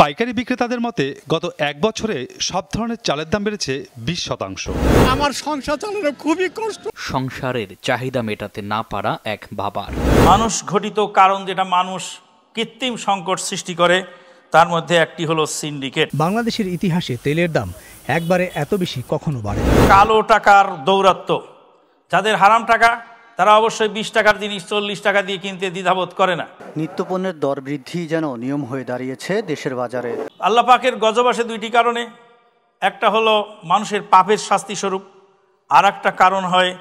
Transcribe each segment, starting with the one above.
পাইকারি বিক্রেতাদের মতে গত এক বছরে সব ধরনের চালের দাম বেড়েছে বিশ শতাংশ আমার সংসার চালানো খুবই কষ্ট সংসারের চাহিদা মেটাতে না পারা এক বাবার মানুষ ঘটিত কারণ যেটা মানুষ কৃত্রিম সংকট সৃষ্টি করে তার মধ্যে একটি হলো সিন্ডিকেট বাংলাদেশের ইতিহাসে তেলের দাম একবারে এত বেশি কখনো বাড়ে কালো টাকার দৌরাত্ম্য যাদের হারাম টাকা তারা অবশ্যই বিশ টাকার জিনিস চল্লিশ টাকা দিয়ে কিনতে দ্বিধাবোধ করে না নিত্যপণ্যের দর বৃদ্ধি যেন নিয়ম হয়ে দাঁড়িয়েছে দেশের বাজারে আল্লাহ পাকের গজবাসে দুইটি কারণে একটা হলো মানুষের পাপের শাস্তি স্বরূপ আর একটা কারণ হয়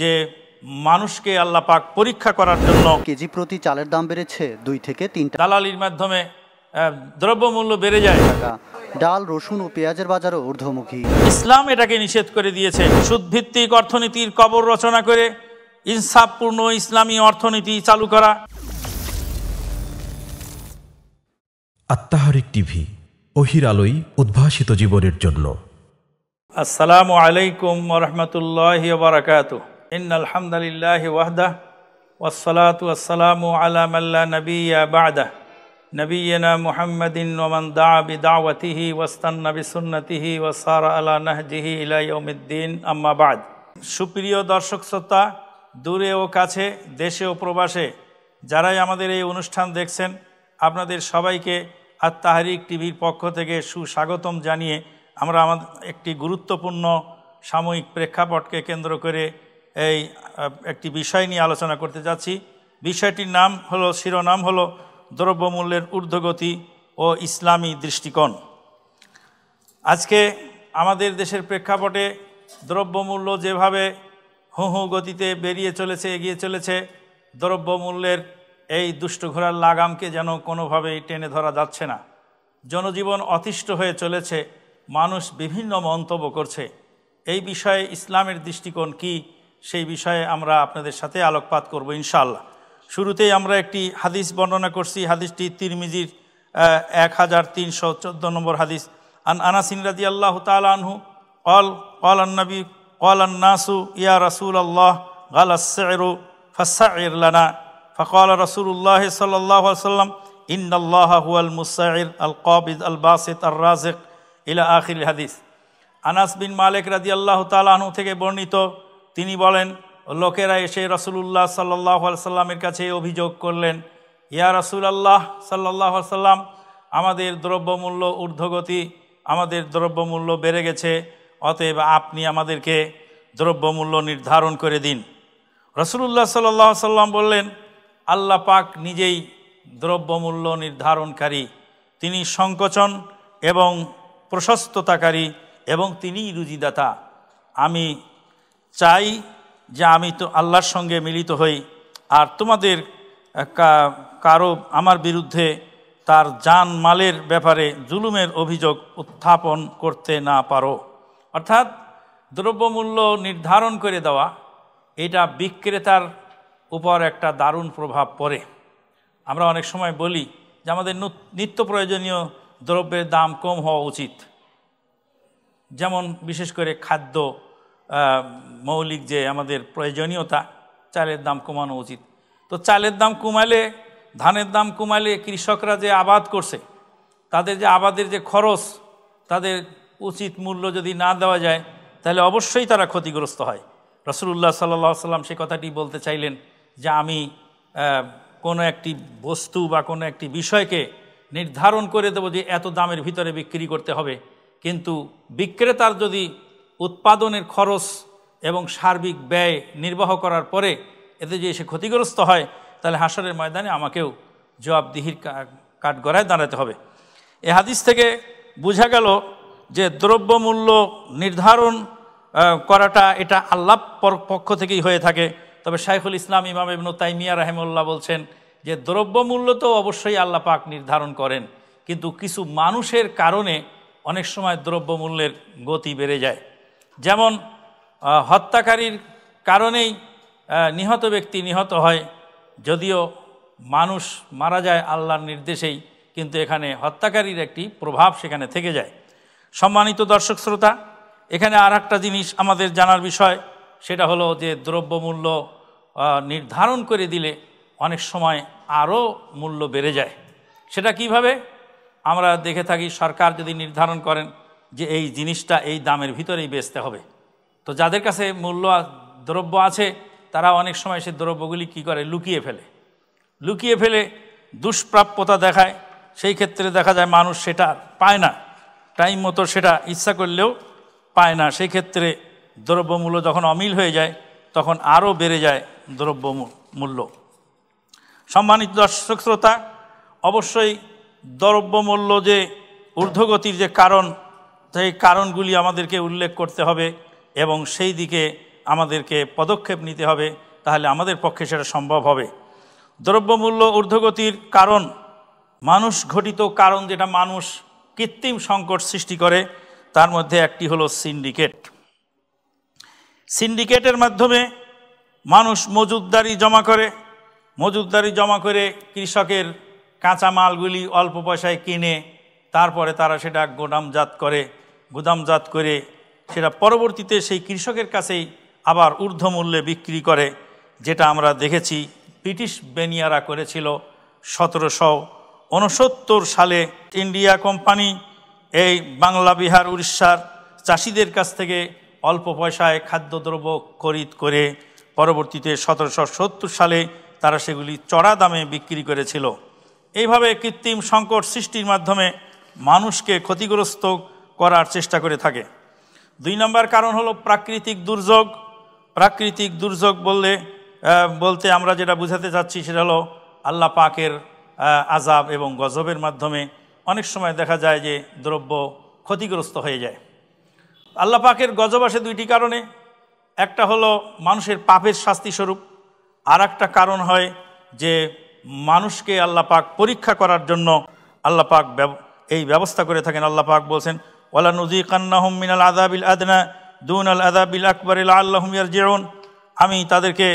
যে মানুষকে আল্লাহ পাক পরীক্ষা করার জন্য কেজি প্রতি চালের দাম বেড়েছে দুই থেকে তিনটা দালালির মাধ্যমে দ্রব্যমূল্য বেড়ে যায় টাকা ডাল রসুন ও পেঁয়াজের বাজারও ঊর্ধ্বমুখী ইসলাম এটাকে নিষেধ করে দিয়েছে সুদভিত্তিক অর্থনীতির কবর রচনা করে ইনসাফপূর্ণ ইসলামী অর্থনীতি চালু করা আত্মাহারিক টিভি অহির আলোই উদ্ভাসিত জীবনের জন্য আসসালামু আলাইকুম রহমতুল্লাহ বারাকাত ইন্নআলহামদুলিল্লাহ ওয়াহদা ওয়াসালাত ওয়াসালামু আলামাল্লা নবিয়া বাদা নবীনা মুহাম্মদিন ওমান দা বিদাওয়াতিহি নবি বিসুন্নতিহি ওয়াসারা আলা নাহজিহি ইলাইউমিদ্দিন আম্মাবাদ সুপ্রিয় দর্শক শ্রোতা দূরে ও কাছে দেশে ও প্রবাসে যারাই আমাদের এই অনুষ্ঠান দেখছেন আপনাদের সবাইকে আত্মাহারিক টিভির পক্ষ থেকে সুস্বাগতম জানিয়ে আমরা আমাদের একটি গুরুত্বপূর্ণ সাময়িক প্রেক্ষাপটকে কেন্দ্র করে এই একটি বিষয় নিয়ে আলোচনা করতে যাচ্ছি বিষয়টির নাম হলো শিরোনাম হলো দ্রব্যমূল্যের ঊর্ধ্বগতি ও ইসলামী দৃষ্টিকোণ আজকে আমাদের দেশের প্রেক্ষাপটে দ্রব্যমূল্য যেভাবে হো হো গতিতে বেরিয়ে চলেছে এগিয়ে চলেছে দ্রব্যমূল্যের এই দুষ্ট ঘোড়ার লাগামকে যেন কোনোভাবেই টেনে ধরা যাচ্ছে না জনজীবন অতিষ্ঠ হয়ে চলেছে মানুষ বিভিন্ন মন্তব্য করছে এই বিষয়ে ইসলামের দৃষ্টিকোণ কি সেই বিষয়ে আমরা আপনাদের সাথে আলোকপাত করব ইনশাল্লাহ শুরুতেই আমরা একটি হাদিস বর্ণনা করছি হাদিসটি তিরমিজির এক হাজার তিনশো চোদ্দ নম্বর হাদিস আন আনাসিন রাজি আল্লাহ তালানহু অল অল আন্নবী নাসু ইয়া রসুল আল্লাহ গালু ফসাইরলানা ফকল রসুল্লাহ সাল্লাহ সাল্লাম ইন্দাল্লাহ হুয়াল মুসাইর আল কবিদ আল বাসিত আল রাজেক ইলা আখিল হাদিস আনাস বিন মালিক রাজি আল্লাহ তালাহনু থেকে বর্ণিত তিনি বলেন লোকেরা এসে রসুল্লাহ সাল্লাহ সাল্লামের কাছে অভিযোগ করলেন ইয়া রসুল আল্লাহ সাল্লাহ সাল্লাম আমাদের দ্রব্যমূল্য ঊর্ধ্বগতি আমাদের দ্রব্যমূল্য বেড়ে গেছে অতএব আপনি আমাদেরকে দ্রব্যমূল্য নির্ধারণ করে দিন রসুল্লাহ সাল্লাহ সাল্লাম বললেন আল্লাহ পাক নিজেই দ্রব্যমূল্য নির্ধারণকারী তিনি সংকোচন এবং প্রশস্ততাকারী এবং তিনিই রুজিদাতা আমি চাই যে আমি তো আল্লাহর সঙ্গে মিলিত হই আর তোমাদের কারো আমার বিরুদ্ধে তার যান মালের ব্যাপারে জুলুমের অভিযোগ উত্থাপন করতে না পারো অর্থাৎ দ্রব্যমূল্য নির্ধারণ করে দেওয়া এটা বিক্রেতার উপর একটা দারুণ প্রভাব পড়ে আমরা অনেক সময় বলি যে আমাদের নিত্য প্রয়োজনীয় দ্রব্যের দাম কম হওয়া উচিত যেমন বিশেষ করে খাদ্য মৌলিক যে আমাদের প্রয়োজনীয়তা চালের দাম কমানো উচিত তো চালের দাম কমালে ধানের দাম কমালে কৃষকরা যে আবাদ করছে তাদের যে আবাদের যে খরচ তাদের উচিত মূল্য যদি না দেওয়া যায় তাহলে অবশ্যই তারা ক্ষতিগ্রস্ত হয় রসুল্লাহ সাল্লা সাল্লাম সে কথাটি বলতে চাইলেন যে আমি কোনো একটি বস্তু বা কোনো একটি বিষয়কে নির্ধারণ করে দেবো যে এত দামের ভিতরে বিক্রি করতে হবে কিন্তু বিক্রেতার যদি উৎপাদনের খরচ এবং সার্বিক ব্যয় নির্বাহ করার পরে এতে যে সে ক্ষতিগ্রস্ত হয় তাহলে হাসরের ময়দানে আমাকেও জবাবদিহির কাঠগড়ায় দাঁড়াতে হবে এ হাদিস থেকে বোঝা গেল যে দ্রব্যমূল্য নির্ধারণ করাটা এটা আল্লাহ পক্ষ থেকেই হয়ে থাকে তবে শাইখুল ইসলাম ইমাম ইবনু তাইমিয়া রাহেমুল্লাহ বলছেন যে দ্রব্যমূল্য তো অবশ্যই আল্লাহ পাক নির্ধারণ করেন কিন্তু কিছু মানুষের কারণে অনেক সময় দ্রব্যমূল্যের গতি বেড়ে যায় যেমন হত্যাকারীর কারণেই নিহত ব্যক্তি নিহত হয় যদিও মানুষ মারা যায় আল্লাহর নির্দেশেই কিন্তু এখানে হত্যাকারীর একটি প্রভাব সেখানে থেকে যায় সম্মানিত দর্শক শ্রোতা এখানে আর একটা জিনিস আমাদের জানার বিষয় সেটা হলো যে দ্রব্যমূল্য নির্ধারণ করে দিলে অনেক সময় আরও মূল্য বেড়ে যায় সেটা কিভাবে আমরা দেখে থাকি সরকার যদি নির্ধারণ করেন যে এই জিনিসটা এই দামের ভিতরেই বেচতে হবে তো যাদের কাছে মূল্য দ্রব্য আছে তারা অনেক সময় সে দ্রব্যগুলি কি করে লুকিয়ে ফেলে লুকিয়ে ফেলে দুষ্প্রাপ্যতা দেখায় সেই ক্ষেত্রে দেখা যায় মানুষ সেটা পায় না টাইম মতো সেটা ইচ্ছা করলেও পায় না সেই ক্ষেত্রে দ্রব্যমূল্য যখন অমিল হয়ে যায় তখন আরও বেড়ে যায় দ্রব্য মূল্য সম্মানিত দর্শক শ্রোতা অবশ্যই দ্রব্যমূল্য যে ঊর্ধ্বগতির যে কারণ সেই কারণগুলি আমাদেরকে উল্লেখ করতে হবে এবং সেই দিকে আমাদেরকে পদক্ষেপ নিতে হবে তাহলে আমাদের পক্ষে সেটা সম্ভব হবে দ্রব্যমূল্য ঊর্ধ্বগতির কারণ মানুষ ঘটিত কারণ যেটা মানুষ কৃত্রিম সংকট সৃষ্টি করে তার মধ্যে একটি হলো সিন্ডিকেট সিন্ডিকেটের মাধ্যমে মানুষ মজুদদারি জমা করে মজুদদারি জমা করে কৃষকের কাঁচা মালগুলি অল্প পয়সায় কিনে তারপরে তারা সেটা গোদামজাত করে গুদামজাত করে সেটা পরবর্তীতে সেই কৃষকের কাছেই আবার ঊর্ধ্বমূল্যে বিক্রি করে যেটা আমরা দেখেছি ব্রিটিশ বেনিয়ারা করেছিল সতেরোশো উনসত্তর সালে ইন্ডিয়া কোম্পানি এই বাংলা বিহার উড়িষ্যার চাষিদের কাছ থেকে অল্প পয়সায় খাদ্যদ্রব্য খরিদ করে পরবর্তীতে সতেরোশো সত্তর সালে তারা সেগুলি চড়া দামে বিক্রি করেছিল এইভাবে কৃত্রিম সংকট সৃষ্টির মাধ্যমে মানুষকে ক্ষতিগ্রস্ত করার চেষ্টা করে থাকে দুই নম্বর কারণ হলো প্রাকৃতিক দুর্যোগ প্রাকৃতিক দুর্যোগ বললে বলতে আমরা যেটা বুঝাতে চাচ্ছি সেটা হলো আল্লাহ পাকের আজাব এবং গজবের মাধ্যমে অনেক সময় দেখা যায় যে দ্রব্য ক্ষতিগ্রস্ত হয়ে যায় আল্লাহ পাকের গজব আসে দুইটি কারণে একটা হলো মানুষের পাপের শাস্তি স্বরূপ আর একটা কারণ হয় যে মানুষকে আল্লাহ পাক পরীক্ষা করার জন্য আল্লাহ পাক এই ব্যবস্থা করে থাকেন আল্লাহ পাক বলছেন ওয়ালা নজি কান্নাহম মিনাল আদাবিল আদনা দুন আল আদাবিল আকবর আল্লাহমিয়ার জেরন আমি তাদেরকে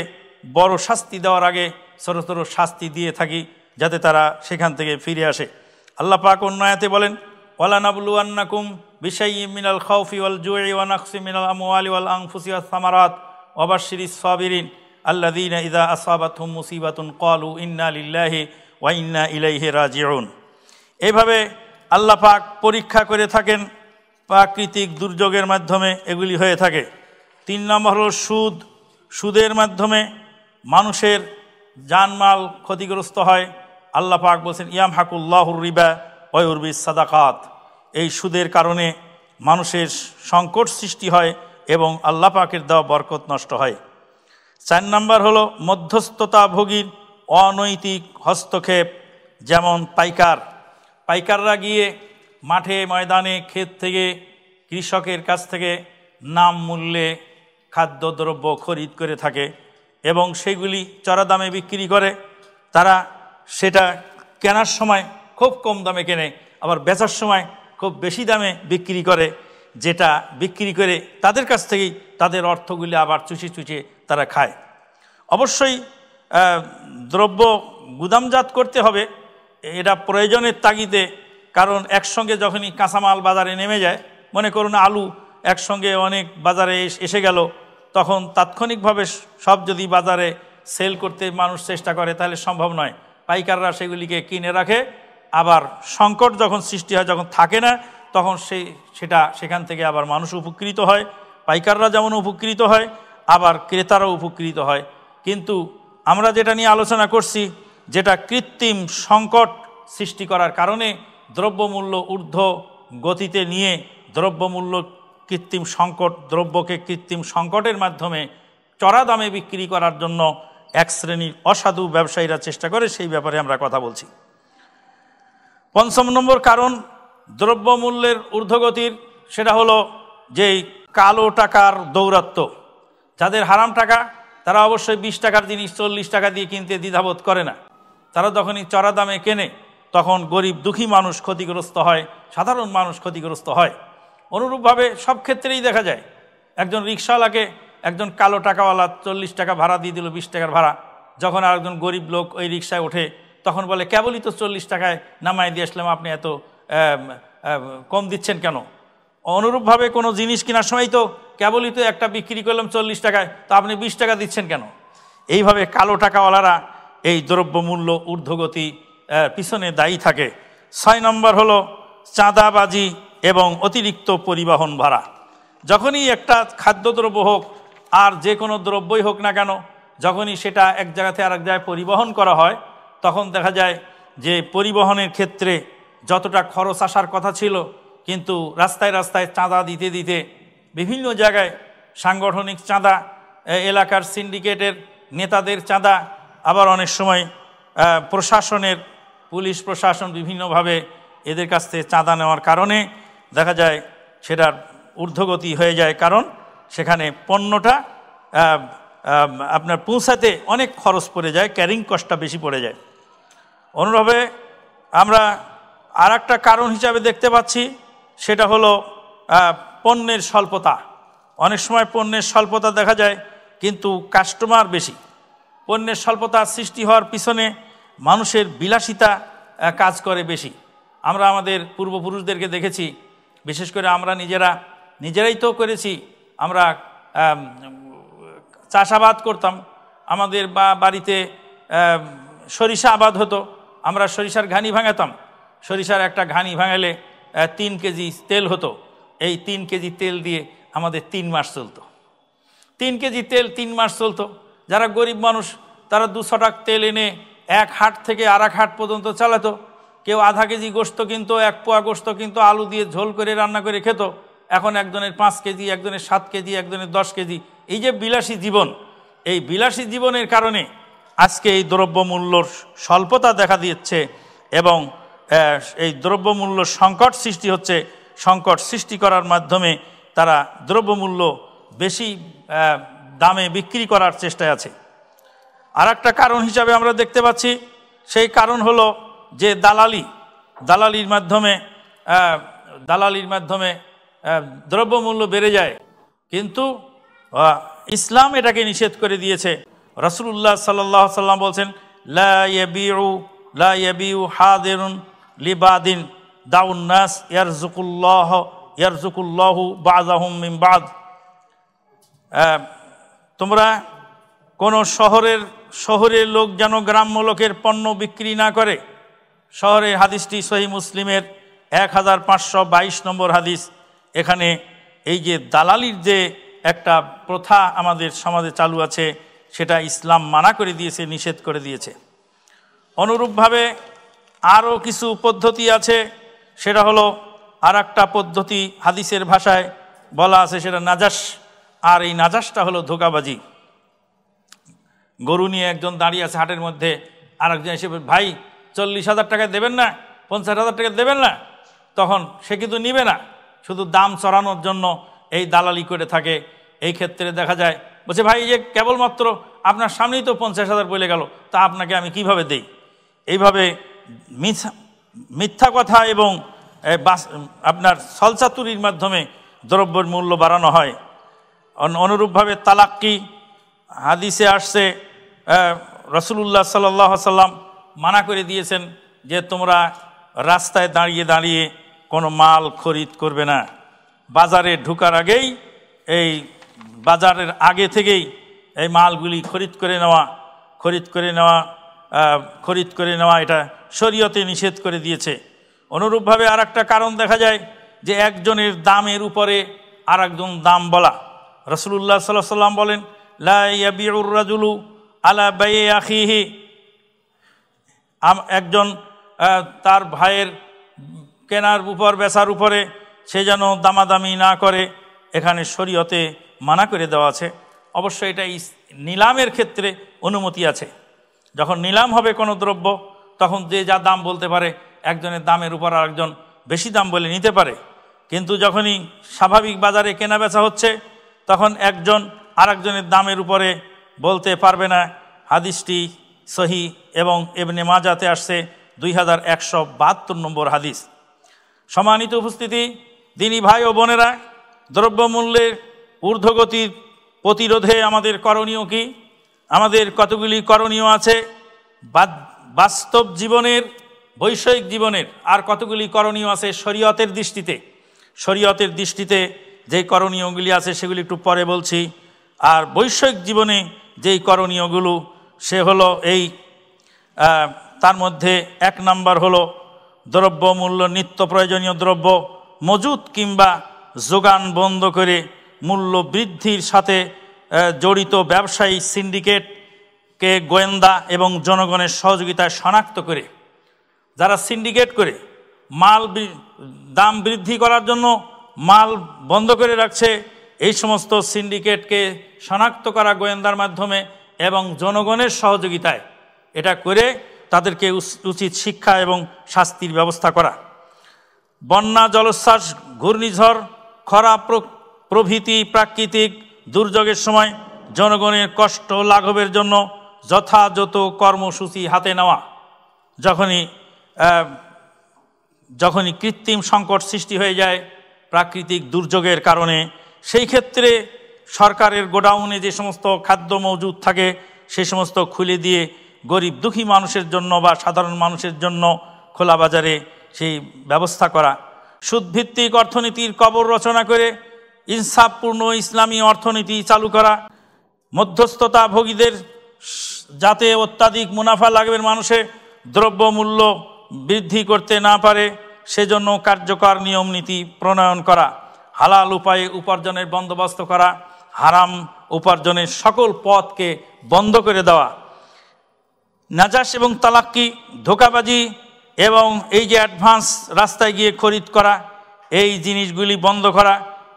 বড় শাস্তি দেওয়ার আগে ছোটো ছোটো শাস্তি দিয়ে থাকি যাতে তারা সেখান থেকে ফিরে আসে আল্লাহ পাক অন্যায়াতে বলেন ওয়ালানাবুলু আন্নাকুম বিশাই মিনাল খাউফি ওয়াল জুয়ে ওয়ানাকসি মিনাল আমওয়ালি ওয়াল আংফুসি ওয়াল সামারাত ওয়াবাশির সাবিরিন আল্লাদিন ইদা আসাবাতহুম মুসিবাতুন ক্বালু ইন্না লিল্লাহি ওয়া ইন্না ইলাইহি রাজিউন এইভাবে আল্লাহ পাক পরীক্ষা করে থাকেন প্রাকৃতিক দুর্যোগের মাধ্যমে এগুলি হয়ে থাকে তিন নম্বর হল সুদ সুদের মাধ্যমে মানুষের জানমাল ক্ষতিগ্রস্ত হয় আল্লাহ পাক বলছেন ইয়াম হাকুল্লাহুর রিবা ওয়ুরবি সাদাকাত এই সুদের কারণে মানুষের সংকট সৃষ্টি হয় এবং আল্লাহ পাকের দেওয়া বরকত নষ্ট হয় চার নম্বর হলো ভোগীর অনৈতিক হস্তক্ষেপ যেমন পাইকার পাইকাররা গিয়ে মাঠে ময়দানে ক্ষেত থেকে কৃষকের কাছ থেকে নাম মূল্যে খাদ্যদ্রব্য খরিদ করে থাকে এবং সেগুলি চড়া দামে বিক্রি করে তারা সেটা কেনার সময় খুব কম দামে কেনে আবার বেচার সময় খুব বেশি দামে বিক্রি করে যেটা বিক্রি করে তাদের কাছ থেকেই তাদের অর্থগুলি আবার চুষে চুষে তারা খায় অবশ্যই দ্রব্য গুদামজাত করতে হবে এটা প্রয়োজনের তাগিদে কারণ একসঙ্গে যখনই কাঁচামাল বাজারে নেমে যায় মনে করুন আলু একসঙ্গে অনেক বাজারে এসে গেল তখন তাৎক্ষণিকভাবে সব যদি বাজারে সেল করতে মানুষ চেষ্টা করে তাহলে সম্ভব নয় পাইকাররা সেগুলিকে কিনে রাখে আবার সংকট যখন সৃষ্টি হয় যখন থাকে না তখন সেই সেটা সেখান থেকে আবার মানুষ উপকৃত হয় পাইকাররা যেমন উপকৃত হয় আবার ক্রেতারাও উপকৃত হয় কিন্তু আমরা যেটা নিয়ে আলোচনা করছি যেটা কৃত্রিম সংকট সৃষ্টি করার কারণে দ্রব্যমূল্য ঊর্ধ্ব গতিতে নিয়ে দ্রব্যমূল্য কৃত্রিম সংকট দ্রব্যকে কৃত্রিম সংকটের মাধ্যমে চড়া দামে বিক্রি করার জন্য এক শ্রেণীর অসাধু ব্যবসায়ীরা চেষ্টা করে সেই ব্যাপারে আমরা কথা বলছি পঞ্চম নম্বর কারণ দ্রব্যমূল্যের ঊর্ধ্বগতির সেটা হলো যেই কালো টাকার দৌরাত্ম যাদের হারাম টাকা তারা অবশ্যই বিশ টাকার জিনিস চল্লিশ টাকা দিয়ে কিনতে দ্বিধাবোধ করে না তারা যখনই চড়া দামে কেনে তখন গরিব দুঃখী মানুষ ক্ষতিগ্রস্ত হয় সাধারণ মানুষ ক্ষতিগ্রস্ত হয় অনুরূপভাবে সব ক্ষেত্রেই দেখা যায় একজন রিক্সাওয়ালাকে একজন কালো টাকাওয়ালা চল্লিশ টাকা ভাড়া দিয়ে দিল বিশ টাকার ভাড়া যখন আর একজন গরিব লোক ওই রিক্সায় ওঠে তখন বলে কেবলই তো চল্লিশ টাকায় নামাই দিয়ে আসলাম আপনি এত কম দিচ্ছেন কেন অনুরূপভাবে কোনো জিনিস কেনার সময় তো কেবলই তো একটা বিক্রি করলাম চল্লিশ টাকায় তো আপনি বিশ টাকা দিচ্ছেন কেন এইভাবে কালো টাকাওয়ালারা এই দ্রব্যমূল্য ঊর্ধ্বগতি পিছনে দায়ী থাকে ছয় নম্বর হলো চাঁদাবাজি এবং অতিরিক্ত পরিবহন ভাড়া যখনই একটা খাদ্যদ্রব্য হোক আর যে কোনো দ্রব্যই হোক না কেন যখনই সেটা এক জায়গা থেকে আরেক জায়গায় পরিবহন করা হয় তখন দেখা যায় যে পরিবহনের ক্ষেত্রে যতটা খরচ আসার কথা ছিল কিন্তু রাস্তায় রাস্তায় চাঁদা দিতে দিতে বিভিন্ন জায়গায় সাংগঠনিক চাঁদা এলাকার সিন্ডিকেটের নেতাদের চাঁদা আবার অনেক সময় প্রশাসনের পুলিশ প্রশাসন বিভিন্নভাবে এদের কাছ থেকে চাঁদা নেওয়ার কারণে দেখা যায় সেটার ঊর্ধ্বগতি হয়ে যায় কারণ সেখানে পণ্যটা আপনার পৌঁছাতে অনেক খরচ পড়ে যায় ক্যারিং কস্টটা বেশি পড়ে যায় অনুরূপে আমরা আর একটা কারণ হিসাবে দেখতে পাচ্ছি সেটা হলো পণ্যের স্বল্পতা অনেক সময় পণ্যের স্বল্পতা দেখা যায় কিন্তু কাস্টমার বেশি পণ্যের স্বল্পতা সৃষ্টি হওয়ার পিছনে মানুষের বিলাসিতা কাজ করে বেশি আমরা আমাদের পূর্বপুরুষদেরকে দেখেছি বিশেষ করে আমরা নিজেরা নিজেরাই তো করেছি আমরা চাষাবাদ করতাম আমাদের বা বাড়িতে সরিষা আবাদ হতো আমরা সরিষার ঘানি ভাঙাতাম সরিষার একটা ঘানি ভাঙালে তিন কেজি তেল হতো এই তিন কেজি তেল দিয়ে আমাদের তিন মাস চলতো তিন কেজি তেল তিন মাস চলতো যারা গরিব মানুষ তারা দুশো টাকা তেল এনে এক হাট থেকে আর এক হাট পর্যন্ত চালাতো কেউ আধা কেজি গোস্ত কিন্তু এক পোয়া গোস্ত কিন্তু আলু দিয়ে ঝোল করে রান্না করে খেত এখন একজনের পাঁচ কেজি একজনের সাত কেজি একজনের দশ কেজি এই যে বিলাসী জীবন এই বিলাসী জীবনের কারণে আজকে এই দ্রব্যমূল্যর স্বল্পতা দেখা দিচ্ছে এবং এই দ্রব্যমূল্য সংকট সৃষ্টি হচ্ছে সংকট সৃষ্টি করার মাধ্যমে তারা দ্রব্যমূল্য বেশি দামে বিক্রি করার চেষ্টায় আছে আর একটা কারণ হিসাবে আমরা দেখতে পাচ্ছি সেই কারণ হলো যে দালালি দালালির মাধ্যমে দালালির মাধ্যমে হ্যাঁ, দ্রব্যমূল্য বেড়ে যায় কিন্তু ইসলাম এটাকে নিষেধ করে দিয়েছে রসুল্লাহ সাল্লাহ সাল্লাম বলছেন লাউ লাউ হাদেরুন লিবাদিন দাউন্নাস ইয়ারজুকুল্লাহ ইয়ারজুকুল্লাহু বাদাহুম মিমবাদ তোমরা কোনো শহরের শহরের লোক যেন গ্রাম্য লোকের পণ্য বিক্রি না করে শহরের হাদিসটি সহি মুসলিমের এক হাজার পাঁচশো বাইশ নম্বর হাদিস এখানে এই যে দালালির যে একটা প্রথা আমাদের সমাজে চালু আছে সেটা ইসলাম মানা করে দিয়েছে নিষেধ করে দিয়েছে অনুরূপভাবে আরও কিছু পদ্ধতি আছে সেটা হলো আর একটা পদ্ধতি হাদিসের ভাষায় বলা আছে সেটা নাজাস আর এই নাজাসটা হলো ধোকাবাজি গরু নিয়ে একজন দাঁড়িয়ে আছে হাটের মধ্যে আর একজন এসে ভাই চল্লিশ হাজার টাকা দেবেন না পঞ্চাশ হাজার টাকা দেবেন না তখন সে কিন্তু নিবে না শুধু দাম চড়ানোর জন্য এই দালালি করে থাকে এই ক্ষেত্রে দেখা যায় বলছে ভাই যে কেবলমাত্র আপনার সামনেই তো পঞ্চাশ হাজার বলে গেল তা আপনাকে আমি কিভাবে দেই এইভাবে মিথ্যা মিথ্যা কথা এবং আপনার সলচাতুরির মাধ্যমে দ্রব্যের মূল্য বাড়ানো হয় অনুরূপভাবে তালাক্কি হাদিসে আসছে রসুলুল্লাহ সাল্লাম মানা করে দিয়েছেন যে তোমরা রাস্তায় দাঁড়িয়ে দাঁড়িয়ে কোনো মাল খরিদ করবে না বাজারে ঢুকার আগেই এই বাজারের আগে থেকেই এই মালগুলি খরিদ করে নেওয়া খরিদ করে নেওয়া খরিদ করে নেওয়া এটা শরীয়তে নিষেধ করে দিয়েছে অনুরূপভাবে আর একটা কারণ দেখা যায় যে একজনের দামের উপরে আর একজন দাম বলা রসুল্লাহ সাল্লাহ সাল্লাম বলেন রাজুলু আলা বাই আখিহি একজন তার ভাইয়ের কেনার উপর বেচার উপরে সে যেন দামাদামি না করে এখানে শরীয়তে মানা করে দেওয়া আছে অবশ্য এটা নিলামের ক্ষেত্রে অনুমতি আছে যখন নিলাম হবে কোনো দ্রব্য তখন যে যা দাম বলতে পারে একজনের দামের উপর আরেকজন বেশি দাম বলে নিতে পারে কিন্তু যখনই স্বাভাবিক বাজারে কেনা বেচা হচ্ছে তখন একজন আরেকজনের দামের উপরে বলতে পারবে না হাদিসটি সহি এবং এমনি মাজাতে আসছে দুই হাজার একশো বাহাত্তর নম্বর হাদিস সমানিত উপস্থিতি দিনী ভাই ও বোনেরা দ্রব্যমূল্যের ঊর্ধ্বগতির প্রতিরোধে আমাদের করণীয় কি আমাদের কতগুলি করণীয় আছে বাস্তব জীবনের বৈষয়িক জীবনের আর কতগুলি করণীয় আছে শরীয়তের দৃষ্টিতে শরীয়তের দৃষ্টিতে যে করণীয়গুলি আছে সেগুলি একটু পরে বলছি আর বৈষয়িক জীবনে যেই করণীয়গুলো সে হলো এই তার মধ্যে এক নাম্বার হলো দ্রব্যমূল্য নিত্য প্রয়োজনীয় দ্রব্য মজুদ কিংবা যোগান বন্ধ করে মূল্য বৃদ্ধির সাথে জড়িত ব্যবসায়ী সিন্ডিকেটকে গোয়েন্দা এবং জনগণের সহযোগিতায় শনাক্ত করে যারা সিন্ডিকেট করে মাল দাম বৃদ্ধি করার জন্য মাল বন্ধ করে রাখছে এই সমস্ত সিন্ডিকেটকে শনাক্ত করা গোয়েন্দার মাধ্যমে এবং জনগণের সহযোগিতায় এটা করে তাদেরকে উচিত শিক্ষা এবং শাস্তির ব্যবস্থা করা বন্যা জলোচ্ছ্বাস ঘূর্ণিঝড় খরা প্রভৃতি প্রাকৃতিক দুর্যোগের সময় জনগণের কষ্ট লাঘবের জন্য যথাযথ কর্মসূচি হাতে নেওয়া যখনই যখনই কৃত্রিম সংকট সৃষ্টি হয়ে যায় প্রাকৃতিক দুর্যোগের কারণে সেই ক্ষেত্রে সরকারের গোডাউনে যে সমস্ত খাদ্য মজুদ থাকে সে সমস্ত খুলে দিয়ে গরিব দুঃখী মানুষের জন্য বা সাধারণ মানুষের জন্য খোলা বাজারে সেই ব্যবস্থা করা সুদভিত্তিক অর্থনীতির কবর রচনা করে ইনসাফপূর্ণ ইসলামী অর্থনীতি চালু করা মধ্যস্থতা ভোগীদের যাতে অত্যাধিক মুনাফা লাগবে মানুষের দ্রব্যমূল্য বৃদ্ধি করতে না পারে সেজন্য কার্যকর নিয়ম নীতি প্রণয়ন করা হালাল উপায়ে উপার্জনের বন্দোবস্ত করা হারাম উপার্জনের সকল পথকে বন্ধ করে দেওয়া নাজাস এবং তালাক্কি ধোকাবাজি এবং এই যে অ্যাডভান্স রাস্তায় গিয়ে খরিদ করা এই জিনিসগুলি বন্ধ করা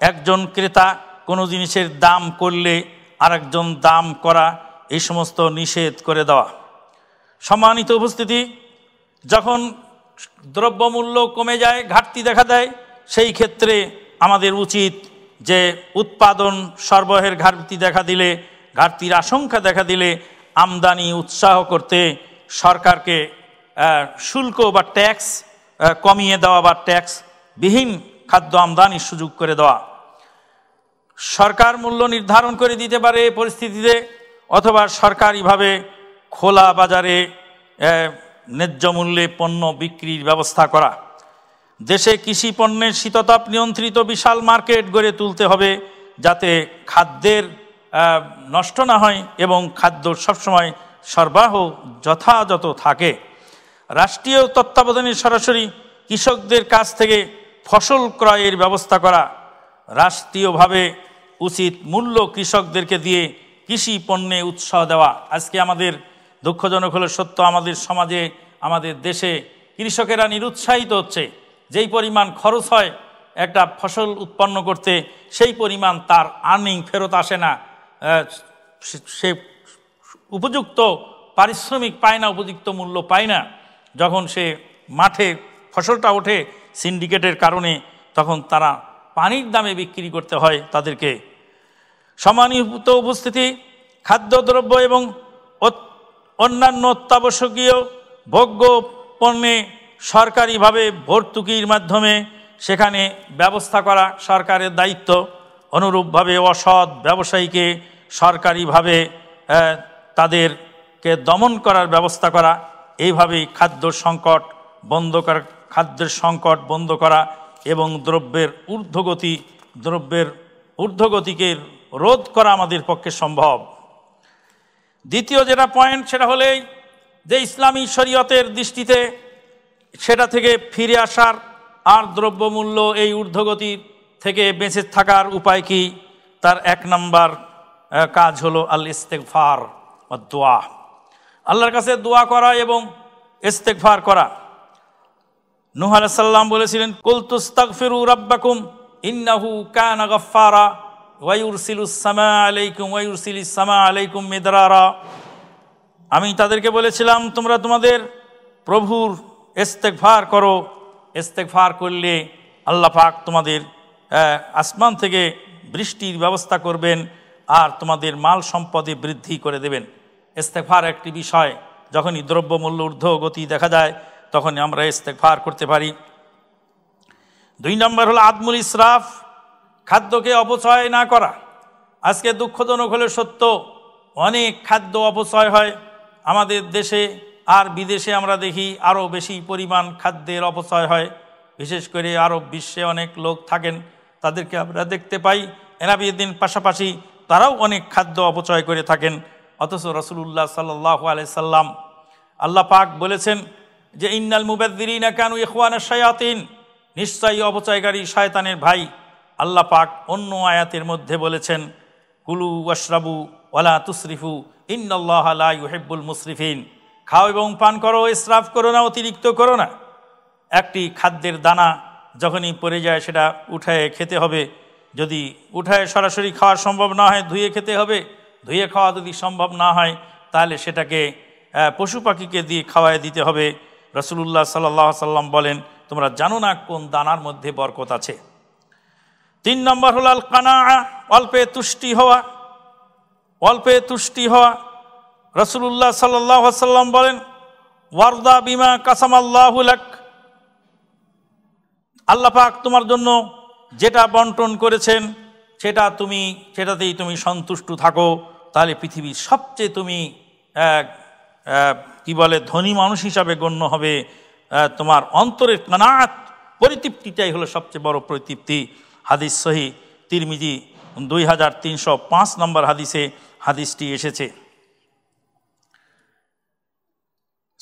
একজন ক্রেতা কোনো জিনিসের দাম করলে আরেকজন দাম করা এই সমস্ত নিষেধ করে দেওয়া সম্মানিত উপস্থিতি যখন দ্রব্যমূল্য কমে যায় ঘাটতি দেখা দেয় সেই ক্ষেত্রে আমাদের উচিত যে উৎপাদন সরবরাহের ঘাটতি দেখা দিলে ঘাটতির আশঙ্কা দেখা দিলে আমদানি উৎসাহ করতে সরকারকে শুল্ক বা ট্যাক্স কমিয়ে দেওয়া বা ট্যাক্স বিহীন খাদ্য আমদানির সুযোগ করে দেওয়া সরকার মূল্য নির্ধারণ করে দিতে পারে এই পরিস্থিতিতে অথবা সরকারিভাবে খোলা বাজারে ন্যায্য মূল্যে পণ্য বিক্রির ব্যবস্থা করা দেশে কৃষি পণ্যের শীততাপ নিয়ন্ত্রিত বিশাল মার্কেট গড়ে তুলতে হবে যাতে খাদ্যের নষ্ট না হয় এবং খাদ্য সবসময় সরবরাহ যথাযথ থাকে রাষ্ট্রীয় তত্ত্বাবধানে সরাসরি কৃষকদের কাছ থেকে ফসল ক্রয়ের ব্যবস্থা করা রাষ্ট্রীয়ভাবে উচিত মূল্য কৃষকদেরকে দিয়ে কৃষি পণ্যে উৎসাহ দেওয়া আজকে আমাদের দুঃখজনক হলো সত্য আমাদের সমাজে আমাদের দেশে কৃষকেরা নিরুৎসাহিত হচ্ছে যেই পরিমাণ খরচ হয় একটা ফসল উৎপন্ন করতে সেই পরিমাণ তার আর্নিং ফেরত আসে না সে উপযুক্ত পারিশ্রমিক পায় না উপযুক্ত মূল্য পায় না যখন সে মাঠে ফসলটা ওঠে সিন্ডিকেটের কারণে তখন তারা পানির দামে বিক্রি করতে হয় তাদেরকে সমানিভূত উপস্থিতি খাদ্যদ্রব্য এবং অন্যান্য অত্যাবশ্যকীয় ভোগ্য পণ্যে সরকারিভাবে ভর্তুকির মাধ্যমে সেখানে ব্যবস্থা করা সরকারের দায়িত্ব অনুরূপভাবে অসৎ ব্যবসায়ীকে সরকারিভাবে তাদেরকে দমন করার ব্যবস্থা করা এইভাবেই খাদ্য সংকট বন্ধ করা খাদ্যের সংকট বন্ধ করা এবং দ্রব্যের ঊর্ধ্বগতি দ্রব্যের ঊর্ধ্বগতিকে রোধ করা আমাদের পক্ষে সম্ভব দ্বিতীয় যেটা পয়েন্ট সেটা হলেই যে ইসলামী শরীয়তের দৃষ্টিতে সেটা থেকে ফিরে আসার আর দ্রব্যমূল্য এই ঊর্ধ্বগতি থেকে বেঁচে থাকার উপায় কি তার এক নাম্বার কাজ হলো আল ইস্তেকফার দোয়া আল্লাহর কাছে দোয়া করা এবং ইস্তেকফার করা নুহাল সাল্লাম বলেছিলেন কুলতুস্তাকফিরু রাব্বাকুম ইন্নাহু কানা গফফারা ওয়াইউরসিলুসামা আলাইকুম ওয়াইউরসিলিসামা আলাইকুম মিদরারা আমি তাদেরকে বলেছিলাম তোমরা তোমাদের প্রভুর ইস্তেকফার করো ইস্তেকফার করলে আল্লাহ পাক তোমাদের আসমান থেকে বৃষ্টির ব্যবস্থা করবেন আর তোমাদের মাল সম্পদে বৃদ্ধি করে দেবেন ইস্তেকফার একটি বিষয় যখনই দ্রব্যমূল্য ঊর্ধ্ব গতি দেখা যায় তখন আমরা ইস্তেকফার করতে পারি দুই নম্বর হলো আদমুল ইসরাফ খাদ্যকে অপচয় না করা আজকে দুঃখজনক হলে সত্য অনেক খাদ্য অপচয় হয় আমাদের দেশে আর বিদেশে আমরা দেখি আরও বেশি পরিমাণ খাদ্যের অপচয় হয় বিশেষ করে আরব বিশ্বে অনেক লোক থাকেন তাদেরকে আমরা দেখতে পাই এনাবিদিন পাশাপাশি তারাও অনেক খাদ্য অপচয় করে থাকেন অথচ রসুল্লাহ সাল্লাহ সাল্লাম আল্লাহ পাক বলেছেন যে ইন্নাল মুবাদ্দিরিনা কানু ইখওয়ানা শায়াতিন নিশ্চয়ই অপচয়কারী শায়তানের ভাই আল্লাহ পাক অন্য আয়াতের মধ্যে বলেছেন কুলু ওয়াশরাবু ওয়ালা তুসরিফু ইন্নআল্লাহ ইউহেব্বুল মুসরিফিন খাও এবং পান করো ইসরাফ করো না অতিরিক্ত করো না একটি খাদ্যের দানা যখনই পড়ে যায় সেটা উঠায় খেতে হবে যদি উঠায় সরাসরি খাওয়া সম্ভব না হয় ধুয়ে খেতে হবে ধুয়ে খাওয়া যদি সম্ভব না হয় তাহলে সেটাকে পশু পাখিকে দিয়ে খাওয়ায় দিতে হবে রসুলুল্লাহ সাল্লাহ সাল্লাম বলেন তোমরা জানো না কোন দানার মধ্যে বরকত আছে তিন নম্বর হল আল কানা অল্পে তুষ্টি হওয়া অল্পে তুষ্টি হওয়া রসুলুল্লাহ সাল্লাহ সাল্লাম বলেন ওয়ারদা বিমা কাসামাল্লাহুলাক পাক তোমার জন্য যেটা বন্টন করেছেন সেটা তুমি সেটাতেই তুমি সন্তুষ্ট থাকো তাহলে পৃথিবীর সবচেয়ে তুমি কি বলে ধনী মানুষ হিসাবে গণ্য হবে তোমার অন্তরের কানাত পরিতৃপ্তিটাই হলো সবচেয়ে বড় পরিতৃপ্তি হাদিস সহি তিরমিজি দুই হাজার তিনশো পাঁচ নম্বর হাদিসে হাদিসটি এসেছে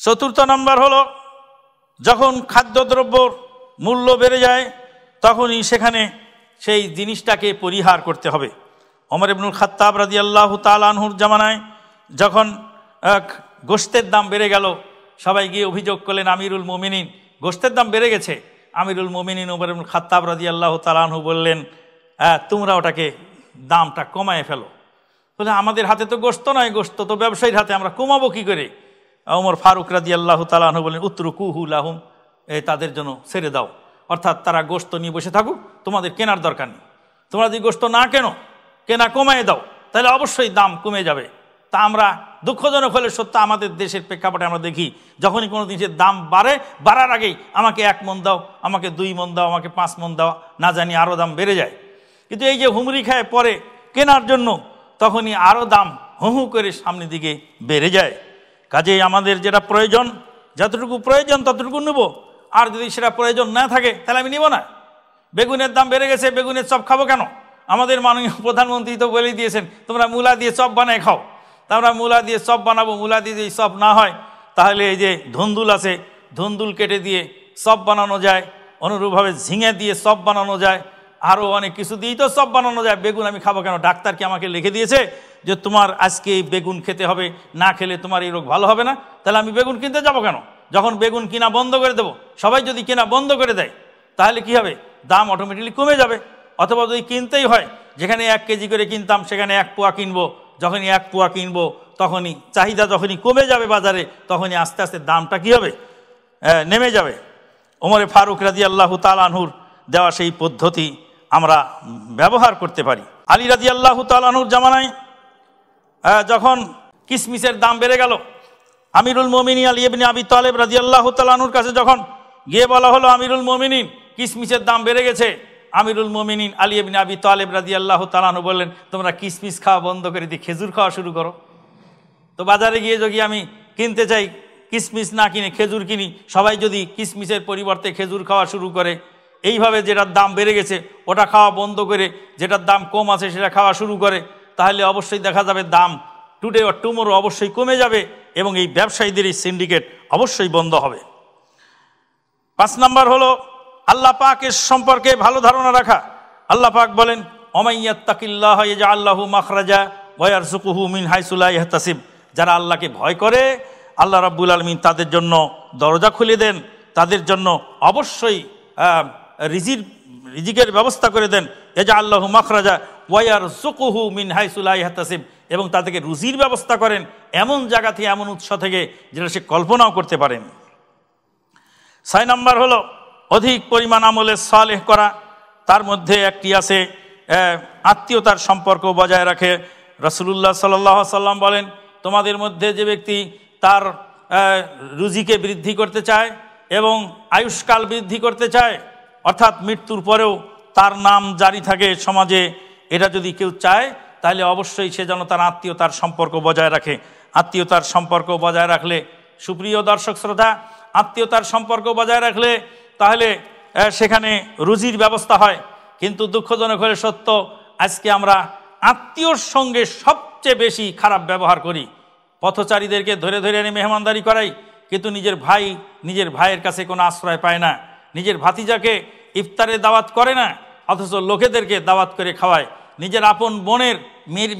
চতুর্থ নম্বর হলো যখন খাদ্যদ্রব্যর মূল্য বেড়ে যায় তখনই সেখানে সেই জিনিসটাকে পরিহার করতে হবে অমর ইবনুল খাত্তাব রাজি আল্লাহ তালানহুর জামানায় যখন গোস্তের দাম বেড়ে গেল সবাই গিয়ে অভিযোগ করলেন আমিরুল মোমিনিন গোস্তের দাম বেড়ে গেছে আমিরুল মোমিনিন ওমর ইবনুল খাত্তাব রাজি আল্লাহ তালানহু বললেন তোমরা ওটাকে দামটা কমায় ফেলো বলে আমাদের হাতে তো গোস্ত নয় গোস্ত তো ব্যবসায়ীর হাতে আমরা কমাবো কী করে ওমর ফারুক রাজি আল্লাহ তালানহু বললেন কুহু লাহুম এ তাদের জন্য ছেড়ে দাও অর্থাৎ তারা গোস্ত নিয়ে বসে থাকুক তোমাদের কেনার দরকার নেই তোমরা যদি গোস্ত না কেন কেনা কমায় দাও তাহলে অবশ্যই দাম কমে যাবে তা আমরা দুঃখজনক হলে সত্য আমাদের দেশের প্রেক্ষাপটে আমরা দেখি যখনই কোনো জিনিসের দাম বাড়ে বাড়ার আগেই আমাকে এক মন দাও আমাকে দুই মন দাও আমাকে পাঁচ মন দাও না জানি আরও দাম বেড়ে যায় কিন্তু এই যে হুমরি খায় পরে কেনার জন্য তখনই আরও দাম হুহু করে সামনের দিকে বেড়ে যায় কাজেই আমাদের যেটা প্রয়োজন যতটুকু প্রয়োজন ততটুকু নেব আর যদি সেটা প্রয়োজন না থাকে তাহলে আমি নিব না বেগুনের দাম বেড়ে গেছে বেগুনের চপ খাবো কেন আমাদের মাননীয় প্রধানমন্ত্রী তো বলেই দিয়েছেন তোমরা মূলা দিয়ে চপ বানায় খাও আমরা মূলা দিয়ে চপ বানাবো মূলা দিয়ে যদি চপ না হয় তাহলে এই যে ধুন্দুল আছে ধুন্দুল কেটে দিয়ে চপ বানানো যায় অনুরূপভাবে ঝিঙে দিয়ে চপ বানানো যায় আরও অনেক কিছু দিয়েই তো চপ বানানো যায় বেগুন আমি খাবো কেন ডাক্তার কি আমাকে লিখে দিয়েছে যে তোমার আজকে বেগুন খেতে হবে না খেলে তোমার এই রোগ ভালো হবে না তাহলে আমি বেগুন কিনতে যাবো কেন যখন বেগুন কিনা বন্ধ করে দেব সবাই যদি কেনা বন্ধ করে দেয় তাহলে কি হবে দাম অটোমেটিকলি কমে যাবে অথবা যদি কিনতেই হয় যেখানে এক কেজি করে কিনতাম সেখানে এক পোয়া কিনবো যখনই এক পোয়া কিনবো তখনই চাহিদা যখনই কমে যাবে বাজারে তখনই আস্তে আস্তে দামটা কী হবে নেমে যাবে ওমরে ফারুক রাজি আল্লাহ তালানহুর দেওয়া সেই পদ্ধতি আমরা ব্যবহার করতে পারি আলী রাজি আল্লাহ তালানহুর জামানায় যখন কিসমিসের দাম বেড়ে গেল আমিরুল মোমিনী আলী ইবনে আবি তালেব রাজি আল্লাহ তালানুর কাছে যখন গিয়ে বলা হলো আমিরুল মমিনিন কিশমিশের দাম বেড়ে গেছে আমিরুল মমিনিন আলী ইবনে আবি তালেব রাজি আল্লাহ তালানু বললেন তোমরা কিশমিশ খাওয়া বন্ধ করে দিয়ে খেজুর খাওয়া শুরু করো তো বাজারে গিয়ে যদি আমি কিনতে চাই কিশমিশ না কিনে খেজুর কিনি সবাই যদি কিশমিশের পরিবর্তে খেজুর খাওয়া শুরু করে এইভাবে যেটার দাম বেড়ে গেছে ওটা খাওয়া বন্ধ করে যেটার দাম কম আছে সেটা খাওয়া শুরু করে তাহলে অবশ্যই দেখা যাবে দাম টুডে অর টুমোরও অবশ্যই কমে যাবে এবং এই ব্যবসায়ীদের এই সিন্ডিকেট অবশ্যই বন্ধ হবে পাঁচ নম্বর হলো আল্লাহ পাকের সম্পর্কে ভালো ধারণা রাখা আল্লাহ পাক বলেন অমাইয়াত্তাকিল্লাহ ইজা আল্লাহু মাখরাজা ওয়ার সুকুহু মিন হাইসুল্লাহ ইহতাসিব যারা আল্লাহকে ভয় করে আল্লাহ রাব্বুল আলমিন তাদের জন্য দরজা খুলে দেন তাদের জন্য অবশ্যই রিজির রিজিকের ব্যবস্থা করে দেন এজা আল্লাহ মাখরাজা আর সুকুহু মিন হাইসুল্লাহ ইহতাসিব এবং তাদেরকে রুজির ব্যবস্থা করেন এমন জায়গা থেকে এমন উৎস থেকে যেটা সে কল্পনাও করতে পারেন ছয় নম্বর হলো অধিক পরিমাণ আমলে সালেহ করা তার মধ্যে একটি আছে আত্মীয়তার সম্পর্ক বজায় রাখে রসুলুল্লাহ সাল্লাহ সাল্লাম বলেন তোমাদের মধ্যে যে ব্যক্তি তার রুজিকে বৃদ্ধি করতে চায় এবং আয়ুষ্কাল বৃদ্ধি করতে চায় অর্থাৎ মৃত্যুর পরেও তার নাম জারি থাকে সমাজে এটা যদি কেউ চায় তাহলে অবশ্যই সে যেন তার আত্মীয়তার সম্পর্ক বজায় রাখে আত্মীয়তার সম্পর্ক বজায় রাখলে সুপ্রিয় দর্শক শ্রোতা আত্মীয়তার সম্পর্ক বজায় রাখলে তাহলে সেখানে রুজির ব্যবস্থা হয় কিন্তু দুঃখজনক হলে সত্য আজকে আমরা আত্মীয়র সঙ্গে সবচেয়ে বেশি খারাপ ব্যবহার করি পথচারীদেরকে ধরে ধরে এনে মেহমানদারি করাই কিন্তু নিজের ভাই নিজের ভাইয়ের কাছে কোনো আশ্রয় পায় না নিজের ভাতিজাকে ইফতারে দাওয়াত করে না অথচ লোকেদেরকে দাওয়াত করে খাওয়ায় নিজের আপন বোনের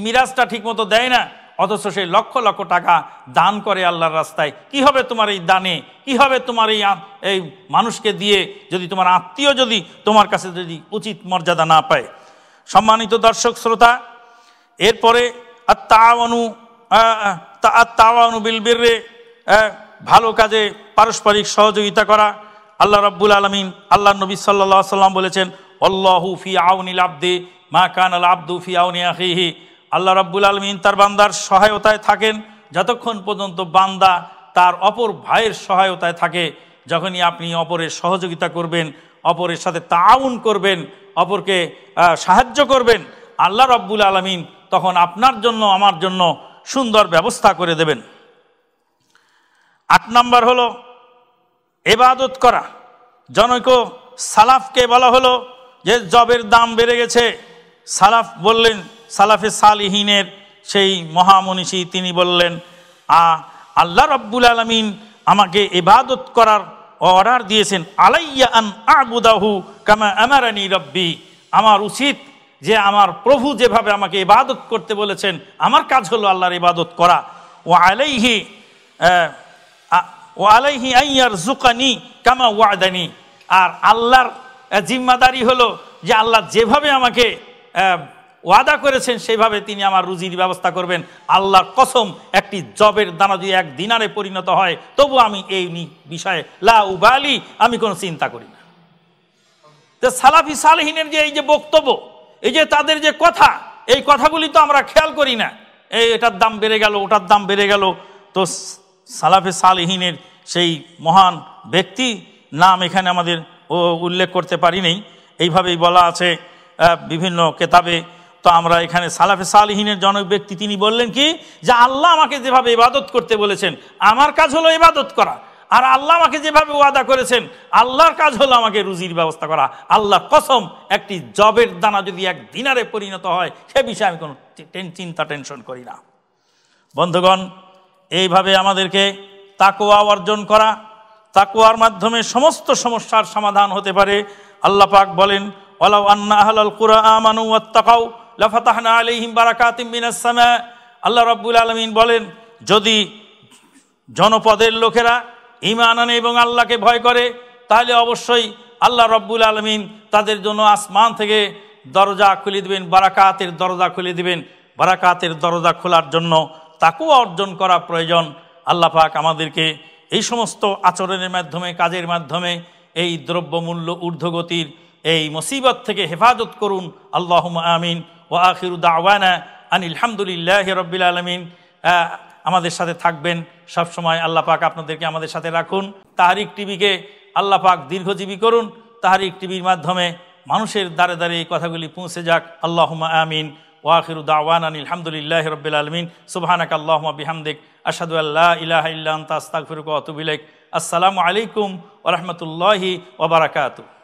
মিরাজটা ঠিকমতো দেয় না অথচ সেই লক্ষ লক্ষ টাকা দান করে আল্লাহর রাস্তায় কি হবে তোমার এই দানে কি হবে তোমার এই এই মানুষকে দিয়ে যদি তোমার আত্মীয় যদি তোমার কাছে যদি উচিত মর্যাদা না পায় সম্মানিত দর্শক শ্রোতা এরপরে আত্মাওয়ানু আত্মাওয়ানু বিলবিরে ভালো কাজে পারস্পরিক সহযোগিতা করা আল্লাহ রব্বুল আলমিন আল্লাহ নবী সাল্লাহ সাল্লাম বলেছেন অল্লাহু ফি আউনিল আব্দে মা কান আল আব্দু ফিয়াউনিয়াহিহি আল্লাহ রাব্বুল আলমিন তার বান্দার সহায়তায় থাকেন যতক্ষণ পর্যন্ত বান্দা তার অপর ভাইয়ের সহায়তায় থাকে যখনই আপনি অপরের সহযোগিতা করবেন অপরের সাথে তাউন করবেন অপরকে সাহায্য করবেন আল্লাহ রব্বুল আলমিন তখন আপনার জন্য আমার জন্য সুন্দর ব্যবস্থা করে দেবেন আট নম্বর হলো এবাদত করা জনৈক সালাফকে বলা হলো যে জবের দাম বেড়ে গেছে সালাফ বললেন সালাফে সালিহীনের সেই মহামনীষী তিনি বললেন আ আল্লাহ রব্বুল আলমিন আমাকে এবাদত করার অর্ডার দিয়েছেন আলাইয়া আন আবুদাহু কামা আমারানি রব্বি আমার উচিত যে আমার প্রভু যেভাবে আমাকে ইবাদত করতে বলেছেন আমার কাজ হলো আল্লাহর ইবাদত করা ও আলাইহি ও আলাইহি আইয়ার জুকানি কামা ওয়াদানি আর আল্লাহর জিম্মাদারি হলো যে আল্লাহ যেভাবে আমাকে ওয়াদা করেছেন সেইভাবে তিনি আমার রুজির ব্যবস্থা করবেন আল্লাহর কসম একটি জবের দানা যদি এক দিনারে পরিণত হয় তবু আমি এই বিষয়ে লা উবালি আমি কোনো চিন্তা করি না তো সালাফি সালহীনের যে এই যে বক্তব্য এই যে তাদের যে কথা এই কথাগুলি তো আমরা খেয়াল করি না এই এটার দাম বেড়ে গেল ওটার দাম বেড়ে গেল তো সালাফে সালহীনের সেই মহান ব্যক্তি নাম এখানে আমাদের উল্লেখ করতে পারি নেই এইভাবেই বলা আছে বিভিন্ন কেতাবে তো আমরা এখানে সালাফে সালহীনের জনক ব্যক্তি তিনি বললেন কি যে আল্লাহ আমাকে যেভাবে ইবাদত করতে বলেছেন আমার কাজ হলো ইবাদত করা আর আল্লাহ আমাকে যেভাবে ওয়াদা করেছেন আল্লাহর কাজ হলো আমাকে রুজির ব্যবস্থা করা আল্লাহ কসম একটি জবের দানা যদি এক দিনারে পরিণত হয় সে বিষয়ে আমি কোনো চিন্তা টেনশন করি না বন্ধুগণ এইভাবে আমাদেরকে তাকোয়া অর্জন করা তাকোয়ার মাধ্যমে সমস্ত সমস্যার সমাধান হতে পারে আল্লাহ পাক বলেন ওয়ালাউ আন্না আহলাল কুরা আমানু ওয়াত্তাকাউ লাফাতাহনা আলাইহিম বারাকাতিম মিনাস সামা আল্লাহ রাব্বুল আলামিন বলেন যদি জনপদের লোকেরা ইমান আনে এবং আল্লাহকে ভয় করে তাহলে অবশ্যই আল্লাহ রব্বুল আলমিন তাদের জন্য আসমান থেকে দরজা খুলে দিবেন বারাকাতের দরজা খুলে দিবেন বারাকাতের দরজা খোলার জন্য তাকেও অর্জন করা প্রয়োজন আল্লাহ পাক আমাদেরকে এই সমস্ত আচরণের মাধ্যমে কাজের মাধ্যমে এই দ্রব্যমূল্য ঊর্ধ্বগতির এই মুসিবত থেকে হেফাজত করুন আল্লাহ আমিন ও আখির দাওয়ানা আনিল হামদুলিল্লাহ রব্বিল আলমিন আমাদের সাথে থাকবেন সব সময় আল্লাহ পাক আপনাদেরকে আমাদের সাথে রাখুন তাহারিক টিভিকে আল্লাহ পাক দীর্ঘজীবী করুন তাহারিক টিভির মাধ্যমে মানুষের দ্বারে দ্বারে এই কথাগুলি পৌঁছে যাক আল্লাহ আমিন ওয়াখির দাওয়ান আনিল হামদুলিল্লাহ রব্বিল আলমিন সুবাহানাক আল্লাহ বিহামদেক আসাদু আল্লাহ ইলাহ ইল্লান তাস্তাক ফিরুক অতুবিলাইক আসসালামু আলাইকুম ওরহমতুল্লাহি ওবরাকাতু